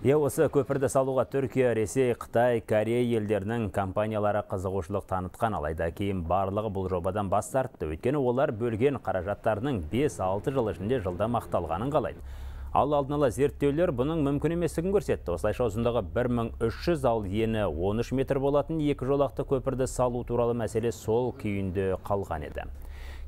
Е осы көпірді салуға Түркия, Ресей, Қытай, Корея елдерінің компаниялары қызығушылық танытқан алайда кейін барлығы бұл жобадан бас тартты. Өйткені олар бөлген қаражаттарының 5-6 жыл ішінде жылда мақталғанын қалайды. Ал алдын ала зерттеулер бұның мүмкін еместігін көрсетті. Осылайша ұзындығы 1300 ал ені 13 метр болатын екі жолақты көпірді салу туралы мәселе сол күйінде қалған еді.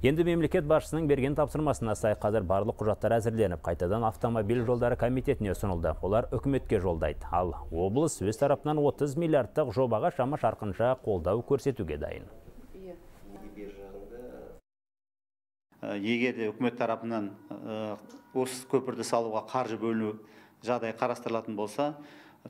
Енді мемлекет басшысының берген тапсырмасына сай қазір барлық құжаттар әзірленіп, қайтадан автомобиль жолдары комитетіне ұсынылды. Олар үкіметке жолдайды. Ал облыс өз тарапынан 30 миллиардтық жобаға шама шарқынша қолдау көрсетуге дайын. Егер де үкімет тарапынан э, осы көпірді салуға қаржы бөліну жағдай қарастырылатын болса,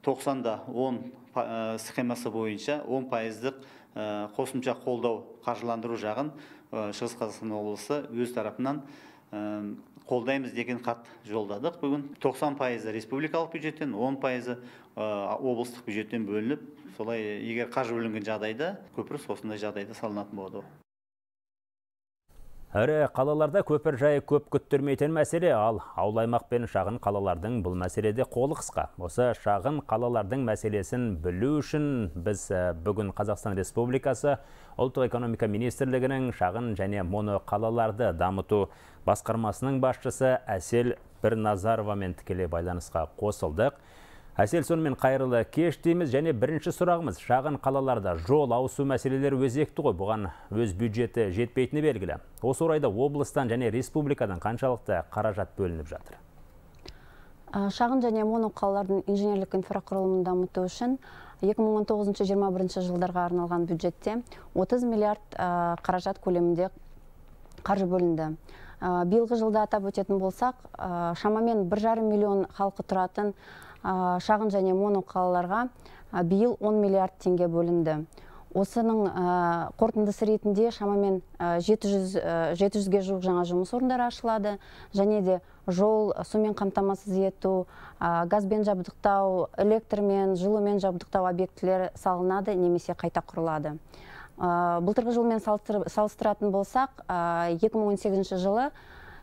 тоқсанда он э, схемасы бойынша он пайыздық э, қосымша қолдау қаржыландыру жағын э, шығыс қазақстан облысы өз тарапынан қолдаймыз деген хат жолдадық бүгін тоқсан пайызы республикалық бюджеттен он пайызы облыстық бюджеттен бөлініп солай егер қаржы бөлінген жағдайда көпір осындай жағдайда салынатын болады Әрі қалаларда көпір жайы көп күттірмейтен мәселе, ал ауыл аймақ пен шағын қалалардың бұл мәселеде қолы қысқа. Осы шағын қалалардың мәселесін білу үшін біз ә, бүгін Қазақстан Республикасы ұлттық экономика министрлігінің шағын және моно қалаларды дамыту басқармасының басшысы Әсел мен тікелей байланысқа қосылдық әсел сонымен қайрылы кеш дейміз және бірінші сұрағымыз шағын қалаларда жол ауысу мәселелері өзекті ғой бұған өз бюджеті жетпейтіні белгілі осы орайда облыстан және республикадан қаншалықты қаражат бөлініп жатыр ә, шағын және қалалардың инженерлік инфрақұрылымын дамыту үшін 2019-2021 жылдарға арналған бюджетте 30 миллиард ә, қаражат көлемінде қаржы бөлінді ә, биылғы жылда атап өтетін болсақ шамамен бір жарым миллион халқы тұратын шағын және моно қалаларға биыл 10 миллиард теңге бөлінді осының қорытындысы ретінде шамамен 700 жеті жуық жаңа жұмыс орындары ашылады және де жол сумен қамтамасыз ету газбен жабдықтау электрмен жылумен жабдықтау объектілері салынады немесе қайта құрылады ә, былтырғы жылмен салыстыратын болсақ 2018 жылы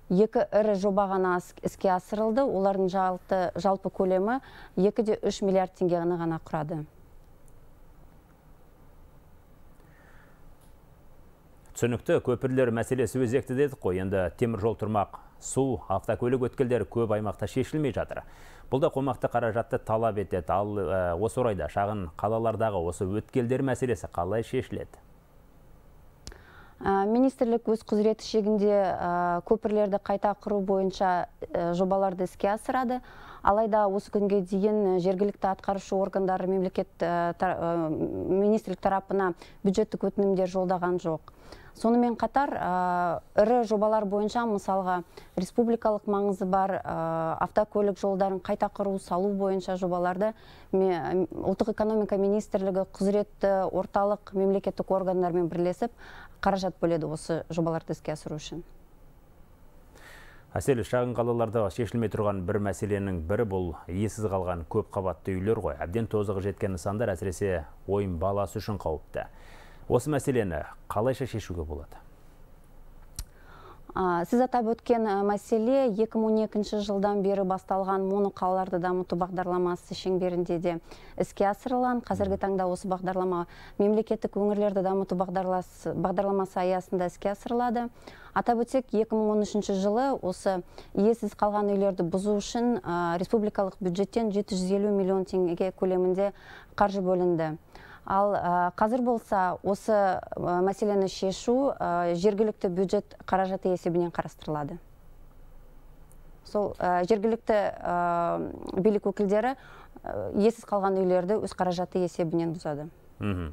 екі ірі жоба ғана іске асырылды олардың жалпы көлемі екі де үш миллиард теңгені ғана құрады түсінікті көпірлер мәселесі өзекті деді қой енді темір тұрмақ су автокөлік өткелдері көп аймақта шешілмей жатыр бұл да қомақты қаражатты талап етеді ал осы орайда шағын қалалардағы осы өткелдер мәселесі қалай шешіледі Ә, министрлік өз құзыреті шегінде ә, көпірлерді қайта құру бойынша ә, жобаларды іске асырады алайда осы күнге дейін э, жергілікті атқарушы органдар мемлекет э, э, министрлік тарапына бюджеттік өтінімдер жолдаған жоқ сонымен қатар ірі жобалар бойынша мысалға республикалық маңызы бар автокөлік жолдарын қайта құру салу бойынша жобаларды ұлттық экономика министрлігі құзыретті орталық мемлекеттік органдармен бірлесіп қаражат бөледі осы жобаларды іске асыру үшін әсел шағын қалаларда шешілмей тұрған бір мәселенің бірі бұл есіз қалған көп қабатты үйлер ғой әбден тозығы жеткен нысандар әсіресе ойын баласы үшін қауіпті осы мәселені қалайша шешуге болады сіз атап өткен мәселе 2012 жылдан бері басталған қалаларды дамыту бағдарламасы шеңберінде де іске асырылған қазіргі таңда осы бағдарлама мемлекеттік өңірлерді дамыту бағдарламасы аясында іске асырылады атап өтсек 2013 жылы осы иесіз қалған үйлерді бұзу үшін республикалық бюджеттен 750 миллион теңге көлемінде қаржы бөлінді ал э, қазір болса осы э, мәселені шешу э, жергілікті бюджет қаражаты есебінен қарастырылады сол жергілікті билік өкілдері есіз қалған үйлерді өз қаражаты есебінен бұзады мхм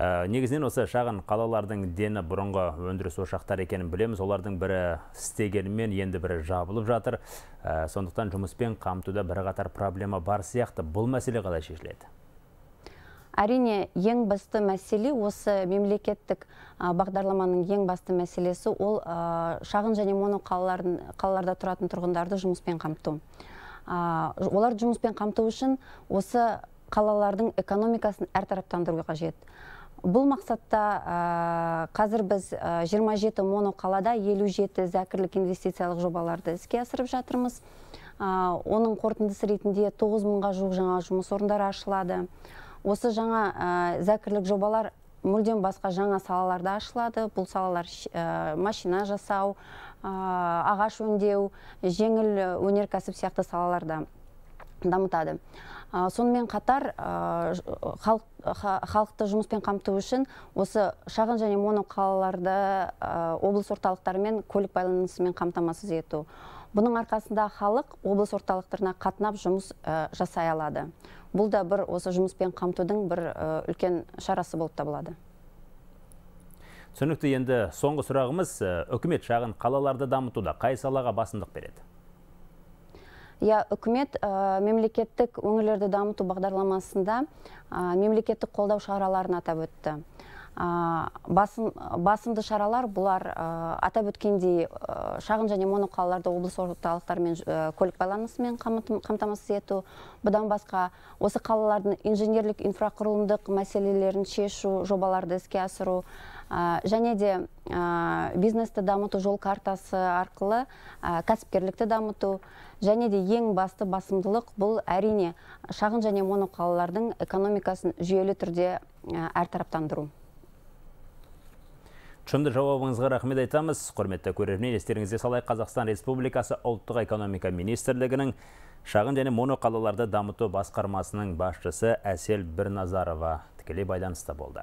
ә, негізінен осы шағын қалалардың дені бұрынғы өндіріс ошақтары екенін білеміз олардың бірі істегенімен енді бірі жабылып жатыр ә, сондықтан жұмыспен қамтуда бірқатар проблема бар сияқты бұл мәселе қалай шешіледі әрине ең басты мәселе осы мемлекеттік бағдарламаның ең басты мәселесі ол шағын және моно қалаларда тұратын тұрғындарды жұмыспен қамту олар жұмыспен қамту үшін осы қалалардың экономикасын әртараптандыру қажет бұл мақсатта қазір біз 27 қалада 57 зәкірлік инвестициялық жобаларды іске асырып жатырмыз оның қорытындысы ретінде 9 мыңға жуық жаңа жұмыс орындары ашылады осы жаңа зәкірлік жобалар мүлдем басқа жаңа салаларда ашылады бұл салалар машина жасау ә, ағаш өңдеу жеңіл өнеркәсіп сияқты салаларда дамытады сонымен қатар халық, халықты жұмыспен қамту үшін осы шағын және моноқалаларды облыс орталықтарымен көлік байланысымен қамтамасыз ету бұның арқасында халық облыс орталықтарына қатынап жұмыс э, жасай алады бұл да бір осы жұмыспен қамтудың бір э, үлкен шарасы болып табылады түсінікті енді соңғы сұрағымыз э, үкімет шағын қалаларды дамытуда қай салаға басымдық береді иә үкімет мемлекеттік өңірлерді дамыту бағдарламасында мемлекеттік қолдау шараларын атап өтті басын, басымды шаралар бұлар атап өткендей шағын және моноқалаларды облыс орталықтарымен көлік байланысымен қамтамасыз ету бұдан басқа осы қалалардың инженерлік инфрақұрылымдық мәселелерін шешу жобаларды іске асыру және де бизнесті дамыту жол картасы арқылы кәсіпкерлікті дамыту және де ең басты басымдылық бұл әрине шағын және моноқалалардың экономикасын жүйелі түрде әртараптандыру Шынды жауабыңызға рахмет айтамыз. Құрметті көрермен, естеріңізде салай Қазақстан Республикасы ұлттық экономика министрлігінің шағын және моноқалаларды дамыту басқармасының басшысы Әсел Бірназарова тікелей байланыста болды.